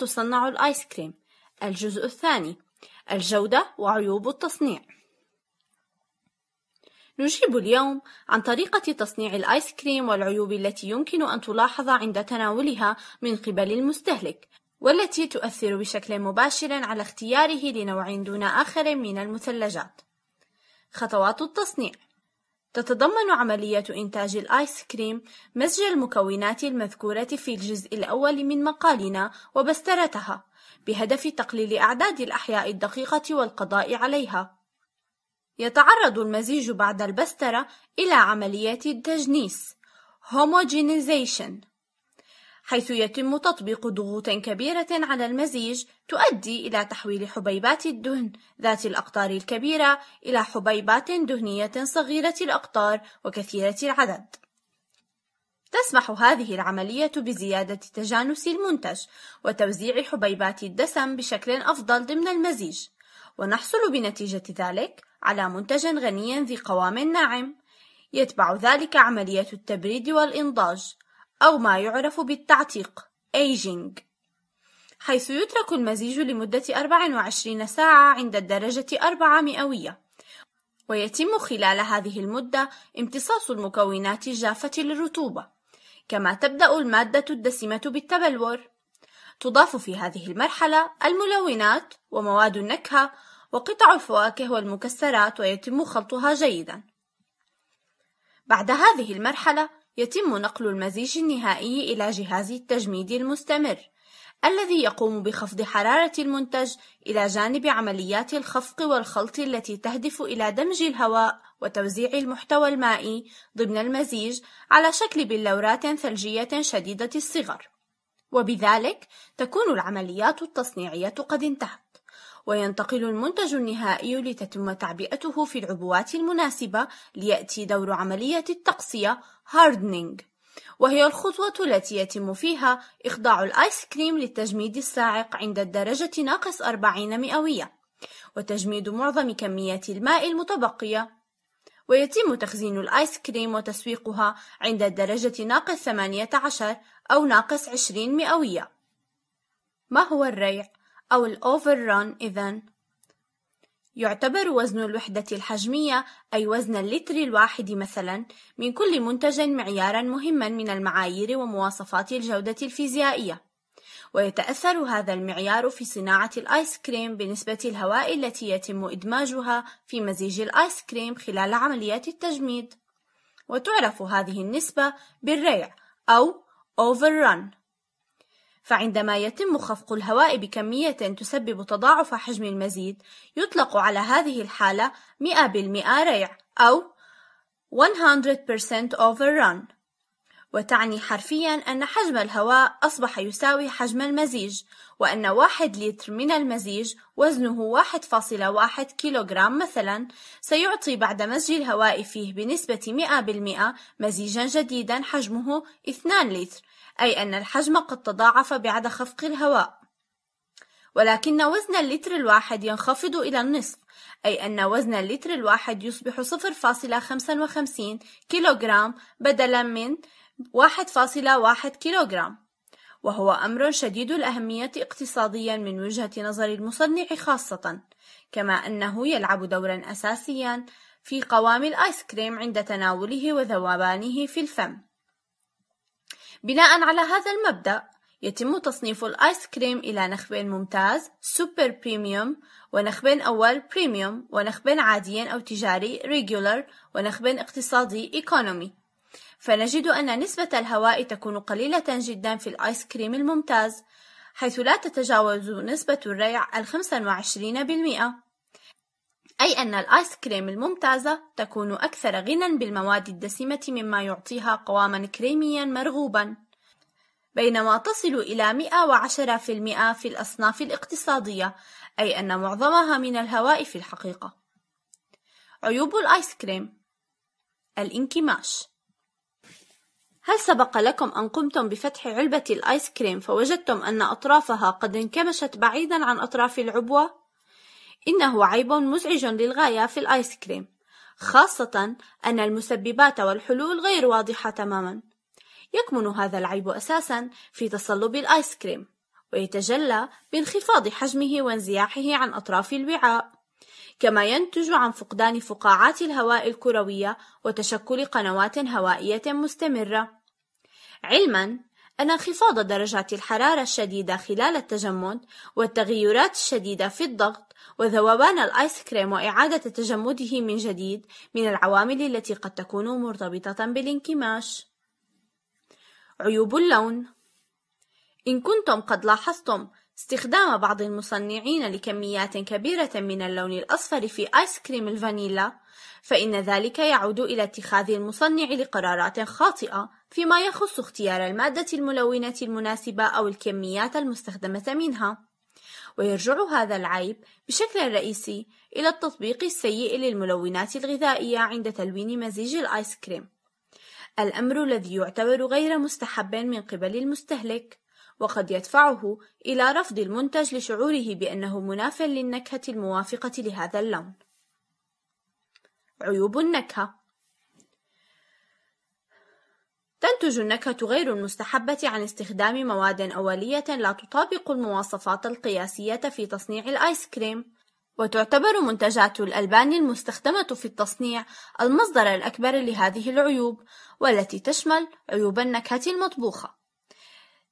تصنع الآيس كريم الجزء الثاني الجودة وعيوب التصنيع نجيب اليوم عن طريقة تصنيع الآيس كريم والعيوب التي يمكن أن تلاحظ عند تناولها من قبل المستهلك والتي تؤثر بشكل مباشر على اختياره لنوع دون آخر من المثلجات خطوات التصنيع تتضمن عملية إنتاج الآيس كريم مزج المكونات المذكورة في الجزء الأول من مقالنا وبسترتها، بهدف تقليل أعداد الأحياء الدقيقة والقضاء عليها. يتعرض المزيج بعد البسترة إلى عملية التجنيس (homogenization) حيث يتم تطبيق ضغوط كبيرة على المزيج تؤدي إلى تحويل حبيبات الدهن ذات الأقطار الكبيرة إلى حبيبات دهنية صغيرة الأقطار وكثيرة العدد. تسمح هذه العملية بزيادة تجانس المنتج وتوزيع حبيبات الدسم بشكل أفضل ضمن المزيج، ونحصل بنتيجة ذلك على منتج غني ذي قوام ناعم. يتبع ذلك عملية التبريد والإنضاج، أو ما يعرف بالتعتيق aging حيث يترك المزيج لمدة 24 ساعة عند الدرجة 4 مئوية ويتم خلال هذه المدة امتصاص المكونات الجافة للرطوبة كما تبدأ المادة الدسمة بالتبلور تضاف في هذه المرحلة الملونات ومواد النكهة وقطع الفواكه والمكسرات ويتم خلطها جيدا بعد هذه المرحلة يتم نقل المزيج النهائي إلى جهاز التجميد المستمر الذي يقوم بخفض حرارة المنتج إلى جانب عمليات الخفق والخلط التي تهدف إلى دمج الهواء وتوزيع المحتوى المائي ضمن المزيج على شكل بلورات ثلجية شديدة الصغر وبذلك تكون العمليات التصنيعية قد انتهت وينتقل المنتج النهائي لتتم تعبئته في العبوات المناسبة ليأتي دور عملية التقصية هاردنينج وهي الخطوة التي يتم فيها إخضاع الآيس كريم للتجميد الساعق عند الدرجة ناقص 40 مئوية وتجميد معظم كميات الماء المتبقية ويتم تخزين الآيس كريم وتسويقها عند الدرجة ناقص 18 أو ناقص 20 مئوية ما هو الريع؟ أو الـ overrun إذن يعتبر وزن الوحدة الحجمية أي وزن اللتر الواحد مثلا من كل منتج معيارا مهما من المعايير ومواصفات الجودة الفيزيائية ويتأثر هذا المعيار في صناعة الآيس كريم بنسبة الهواء التي يتم إدماجها في مزيج الآيس كريم خلال عمليات التجميد وتعرف هذه النسبة بالريع أو overrun فعندما يتم خفق الهواء بكمية تسبب تضاعف حجم المزيد يطلق على هذه الحالة 100% ريع أو 100% overrun وتعني حرفيا أن حجم الهواء أصبح يساوي حجم المزيج وأن واحد لتر من المزيج وزنه 1.1 كيلوغرام مثلا سيعطي بعد مزج الهواء فيه بنسبة 100% مزيجا جديدا حجمه 2 لتر أي أن الحجم قد تضاعف بعد خفق الهواء ولكن وزن اللتر الواحد ينخفض إلى النصف أي أن وزن اللتر الواحد يصبح 0.55 كيلوغرام بدلا من 1.1 كيلوغرام وهو أمر شديد الأهمية اقتصاديا من وجهة نظر المصنع خاصة كما أنه يلعب دورا أساسيا في قوام الآيس كريم عند تناوله وذوبانه في الفم بناء على هذا المبدأ يتم تصنيف الآيس كريم إلى نخبين ممتاز سوبر بريميوم ونخبين أول بريميوم ونخبين عادي أو تجاري ريجولر ونخبين اقتصادي إيكونومي فنجد أن نسبة الهواء تكون قليلة جدا في الآيس كريم الممتاز حيث لا تتجاوز نسبة الريع الخمسة وعشرين بالمئة أي أن الآيس كريم الممتازة تكون أكثر غنى بالمواد الدسمة مما يعطيها قوامًا كريميًا مرغوبًا، بينما تصل إلى 110 في الأصناف الاقتصادية، أي أن معظمها من الهواء في الحقيقة. عيوب الآيس كريم: الانكماش. هل سبق لكم أن قمتم بفتح علبة الآيس كريم فوجدتم أن أطرافها قد انكمشت بعيدًا عن أطراف العبوة؟ إنه عيب مزعج للغاية في الآيس كريم، خاصة أن المسببات والحلول غير واضحة تماما. يكمن هذا العيب أساسا في تصلب الآيس كريم، ويتجلى بانخفاض حجمه وانزياحه عن أطراف الوعاء، كما ينتج عن فقدان فقاعات الهواء الكروية وتشكل قنوات هوائية مستمرة. علما أن انخفاض درجات الحرارة الشديدة خلال التجمد والتغيرات الشديدة في الضغط وذوبان الآيس كريم وإعادة تجمده من جديد من العوامل التي قد تكون مرتبطة بالانكماش. عيوب اللون إن كنتم قد لاحظتم استخدام بعض المصنعين لكميات كبيرة من اللون الأصفر في آيس كريم الفانيلا، فإن ذلك يعود إلى اتخاذ المصنع لقرارات خاطئة فيما يخص اختيار المادة الملونة المناسبة أو الكميات المستخدمة منها. ويرجع هذا العيب بشكل رئيسي إلى التطبيق السيء للملونات الغذائية عند تلوين مزيج الآيس كريم الأمر الذي يعتبر غير مستحب من قبل المستهلك وقد يدفعه إلى رفض المنتج لشعوره بأنه مناف للنكهة الموافقة لهذا اللون عيوب النكهة تنتج النكهة غير المستحبة عن استخدام مواد أولية لا تطابق المواصفات القياسية في تصنيع الآيس كريم، وتعتبر منتجات الألبان المستخدمة في التصنيع المصدر الأكبر لهذه العيوب، والتي تشمل عيوب النكهة المطبوخة.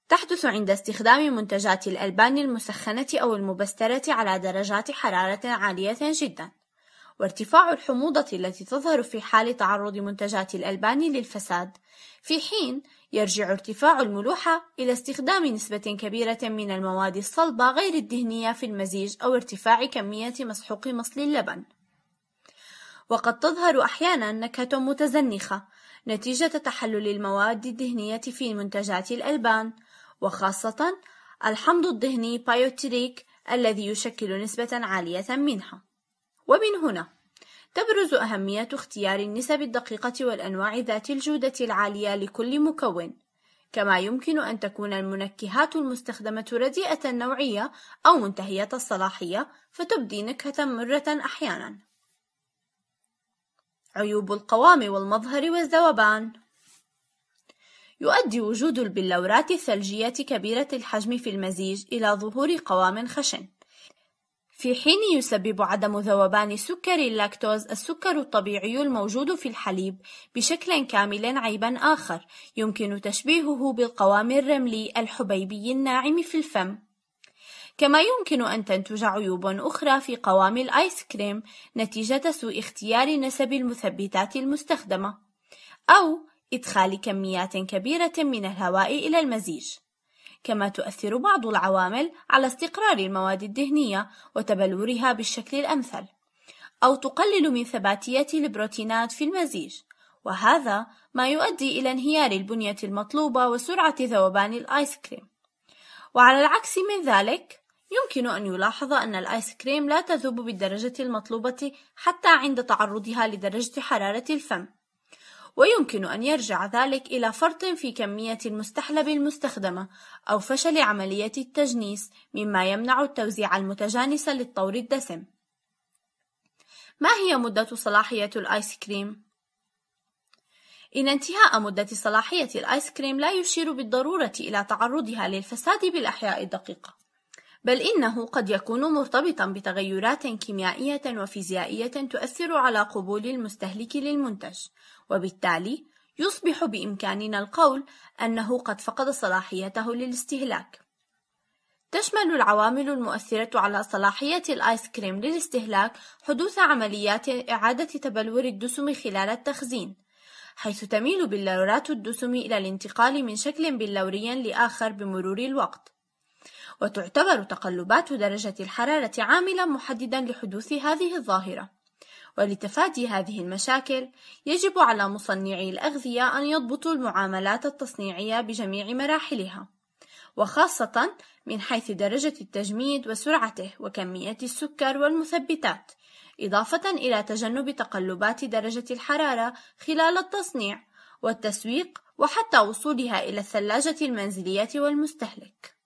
تحدث عند استخدام منتجات الألبان المسخنة أو المبسترة على درجات حرارة عالية جدًا. وارتفاع الحموضة التي تظهر في حال تعرض منتجات الألبان للفساد، في حين يرجع ارتفاع الملوحة إلى استخدام نسبة كبيرة من المواد الصلبة غير الدهنية في المزيج أو ارتفاع كمية مسحوق مصل اللبن. وقد تظهر أحيانا نكهة متزنخة نتيجة تحلل المواد الدهنية في منتجات الألبان، وخاصة الحمض الدهني بايوتريك الذي يشكل نسبة عالية منها. ومن هنا تبرز أهمية اختيار النسب الدقيقة والأنواع ذات الجودة العالية لكل مكون، كما يمكن أن تكون المنكهات المستخدمة رديئة النوعية أو منتهية الصلاحية، فتبدي نكهة مرة أحيانًا. عيوب القوام والمظهر والذوبان يؤدي وجود البلورات الثلجية كبيرة الحجم في المزيج إلى ظهور قوام خشن في حين يسبب عدم ذوبان سكر اللاكتوز السكر الطبيعي الموجود في الحليب بشكل كامل عيبا آخر يمكن تشبيهه بالقوام الرملي الحبيبي الناعم في الفم كما يمكن أن تنتج عيوب أخرى في قوام الآيس كريم نتيجة سوء اختيار نسب المثبتات المستخدمة أو إدخال كميات كبيرة من الهواء إلى المزيج كما تؤثر بعض العوامل على استقرار المواد الدهنية وتبلورها بالشكل الأمثل أو تقلل من ثباتية البروتينات في المزيج وهذا ما يؤدي إلى انهيار البنية المطلوبة وسرعة ذوبان الآيس كريم وعلى العكس من ذلك يمكن أن يلاحظ أن الآيس كريم لا تذوب بالدرجة المطلوبة حتى عند تعرضها لدرجة حرارة الفم ويمكن أن يرجع ذلك إلى فرط في كمية المستحلب المستخدمة أو فشل عملية التجنيس مما يمنع التوزيع المتجانس للطور الدسم ما هي مدة صلاحية الآيس كريم؟ إن انتهاء مدة صلاحية الآيس كريم لا يشير بالضرورة إلى تعرضها للفساد بالأحياء الدقيقة بل إنه قد يكون مرتبطًا بتغيرات كيميائية وفيزيائية تؤثر على قبول المستهلك للمنتج، وبالتالي يصبح بإمكاننا القول أنه قد فقد صلاحيته للاستهلاك. تشمل العوامل المؤثرة على صلاحية الآيس كريم للاستهلاك حدوث عمليات إعادة تبلور الدسم خلال التخزين، حيث تميل بلورات الدسم إلى الانتقال من شكل بلوري لآخر بمرور الوقت. وتعتبر تقلبات درجة الحرارة عاملا محددا لحدوث هذه الظاهرة ولتفادي هذه المشاكل يجب على مصنعي الأغذية أن يضبطوا المعاملات التصنيعية بجميع مراحلها وخاصة من حيث درجة التجميد وسرعته وكمية السكر والمثبتات إضافة إلى تجنب تقلبات درجة الحرارة خلال التصنيع والتسويق وحتى وصولها إلى الثلاجة المنزلية والمستهلك